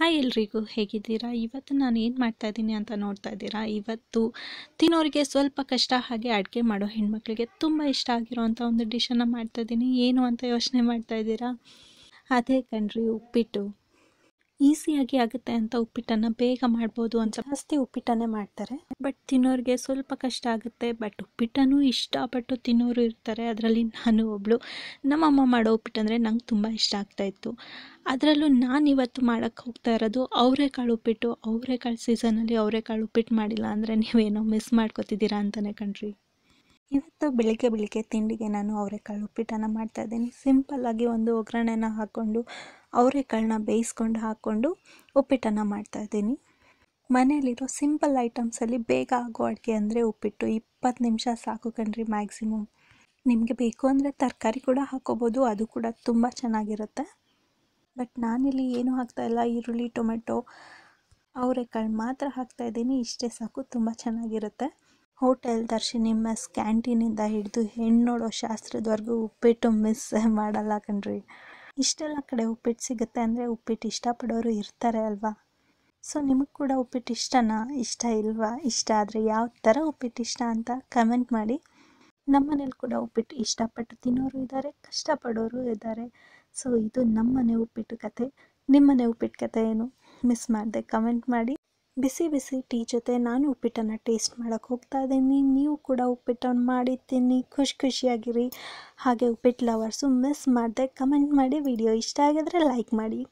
hi ಎಲ್ರಿಗೂ ಹೇಗಿದ್ದೀರಾ ಇವತ್ತು ನಾನು ಏನು ಮಾಡ್ತಾ ಇದ್ದೀನಿ ಅಂತ ನೋಡ್ತಾ ಇದ್ದೀರಾ ಇವತ್ತು ತಿನ್ನೋರಿಗೆ ಸ್ವಲ್ಪ ಕಷ್ಟ ಹಾಗೆ ಅಡುಗೆ ಮಾಡೋ ಹೆಣ್ಮಕ್ಳಿಗೆ ತುಂಬ ಇಷ್ಟ ಆಗಿರೋವಂಥ ಒಂದು ಡಿಶನ್ನು ಮಾಡ್ತಾಯಿದ್ದೀನಿ ಏನು ಅಂತ ಯೋಚನೆ ಮಾಡ್ತಾ ಇದ್ದೀರಾ ಅದೇ ಕಣ್ರಿ ಉಪ್ಪಿಟ್ಟು ಈಸಿಯಾಗಿ ಆಗುತ್ತೆ ಅಂತ ಉಪ್ಪಿಟ್ಟನ್ನು ಬೇಗ ಮಾಡ್ಬೋದು ಅಂತ ಜಾಸ್ತಿ ಉಪ್ಪಿಟ್ಟನ್ನೇ ಮಾಡ್ತಾರೆ ಬಟ್ ತಿನ್ನೋರಿಗೆ ಸ್ವಲ್ಪ ಕಷ್ಟ ಆಗುತ್ತೆ ಬಟ್ ಉಪ್ಪಿಟ್ಟನು ಇಷ್ಟಪಟ್ಟು ತಿನ್ನೋರು ಇರ್ತಾರೆ ಅದರಲ್ಲಿ ನಾನು ಒಬ್ಬಳು ನಮ್ಮಮ್ಮ ಮಾಡೋ ಉಪ್ಪಿಟ್ಟು ಅಂದರೆ ನಂಗೆ ತುಂಬ ಇಷ್ಟ ಆಗ್ತಾಯಿತ್ತು ಅದರಲ್ಲೂ ನಾನು ಇವತ್ತು ಮಾಡೋಕ್ಕೆ ಹೋಗ್ತಾ ಇರೋದು ಅವರೆಕಾಳು ಉಪ್ಪಿಟ್ಟು ಅವರೆಕಾಳು ಸೀಸನಲ್ಲಿ ಅವರೆಕಾಳು ಉಪ್ಪಿಟ್ಟು ಮಾಡಿಲ್ಲ ಅಂದರೆ ನೀವೇನೋ ಮಿಸ್ ಮಾಡ್ಕೊತಿದ್ದೀರಾ ಅಂತಲೇ ಕಣ್ರಿ ಇವತ್ತು ಬೆಳಿಗ್ಗೆ ಬೆಳಿಗ್ಗೆ ತಿಂಡಿಗೆ ನಾನು ಅವರೆಕಾಳು ಉಪ್ಪಿಟ್ಟನ್ನು ಇದ್ದೀನಿ ಸಿಂಪಲ್ಲಾಗಿ ಒಂದು ಒಗ್ಗರಣೆನ ಹಾಕ್ಕೊಂಡು ಅವರೆಕಾಳನ್ನ ಬೇಯಿಸ್ಕೊಂಡು ಹಾಕ್ಕೊಂಡು ಉಪ್ಪಿಟ್ಟನ್ನು ಇದ್ದೀನಿ ಮನೆಯಲ್ಲಿರೋ ಸಿಂಪಲ್ ಐಟಮ್ಸಲ್ಲಿ ಬೇಗ ಆಗೋ ಅಡುಗೆ ಅಂದರೆ ಉಪ್ಪಿಟ್ಟು ಇಪ್ಪತ್ತು ನಿಮಿಷ ಸಾಕು ಕಣ್ರಿ ಮ್ಯಾಕ್ಸಿಮಮ್ ನಿಮಗೆ ಬೇಕು ಅಂದರೆ ತರಕಾರಿ ಕೂಡ ಹಾಕೋಬೋದು ಅದು ಕೂಡ ತುಂಬ ಚೆನ್ನಾಗಿರುತ್ತೆ ಬಟ್ ನಾನಿಲ್ಲಿ ಏನೂ ಹಾಕ್ತಾಯಿಲ್ಲ ಈರುಳ್ಳಿ ಟೊಮೆಟೊ ಅವರೆಕಾಳು ಮಾತ್ರ ಹಾಕ್ತಾಯಿದ್ದೀನಿ ಇಷ್ಟೇ ಸಾಕು ತುಂಬ ಚೆನ್ನಾಗಿರುತ್ತೆ ಹೋಟೆಲ್ ದರ್ಶಿನಿ ಮೆಸ್ ಕ್ಯಾಂಟೀನಿಂದ ಹಿಡಿದು ಹೆಣ್ಣು ನೋಡೋ ಶಾಸ್ತ್ರದವರೆಗೂ ಉಪ್ಪಿಟ್ಟು ಮಿಸ್ ಮಾಡಲ್ಲ ಕಣ್ರಿ ಇಷ್ಟೆಲ್ಲ ಕಡೆ ಉಪ್ಪಿಟ್ಟು ಸಿಗುತ್ತೆ ಅಂದರೆ ಉಪ್ಪಿಟ್ಟು ಇಷ್ಟಪಡೋರು ಇರ್ತಾರೆ ಅಲ್ವಾ ಸೊ ನಿಮಗೆ ಕೂಡ ಉಪ್ಪಿಟ್ಟು ಇಷ್ಟನಾ ಇಷ್ಟ ಇಲ್ವಾ ಇಷ್ಟ ಆದರೆ ಯಾವ ಥರ ಉಪ್ಪಿಟ್ಟು ಇಷ್ಟ ಅಂತ ಕಮೆಂಟ್ ಮಾಡಿ ಮನೇಲಿ ಕೂಡ ಉಪ್ಪಿಟ್ಟು ಇಷ್ಟಪಟ್ಟು ತಿನ್ನೋರು ಇದ್ದಾರೆ ಕಷ್ಟಪಡೋರು ಇದ್ದಾರೆ ಸೊ ಇದು ನಮ್ಮನೆ ಉಪ್ಪಿಟ್ಟು ಕತೆ ನಿಮ್ಮನೆ ಉಪ್ಪಿಟ್ಟು ಕತೆ ಏನು ಮಿಸ್ ಮಾಡಿದೆ ಕಮೆಂಟ್ ಮಾಡಿ ಬಿಸಿ ಬಿಸಿ ಟೀ ಜೊತೆ ನಾನು ಉಪ್ಪಿಟ್ಟನ್ನು ಟೇಸ್ಟ್ ಮಾಡೋಕ್ಕೆ ಹೋಗ್ತಾ ಇದ್ದೀನಿ ನೀವು ಕೂಡ ಉಪ್ಪಿಟ್ಟನ್ನು ಮಾಡಿ ತಿನ್ನಿ ಖುಷಿ ಖುಷಿಯಾಗಿರಿ ಹಾಗೆ ಉಪ್ಪಿಟ್ಟು ಲವರ್ಸು ಮಿಸ್ ಮಾಡಿದೆ ಕಮೆಂಟ್ ಮಾಡಿ ವಿಡಿಯೋ ಇಷ್ಟ ಆಗಿದ್ರೆ ಲೈಕ್ ಮಾಡಿ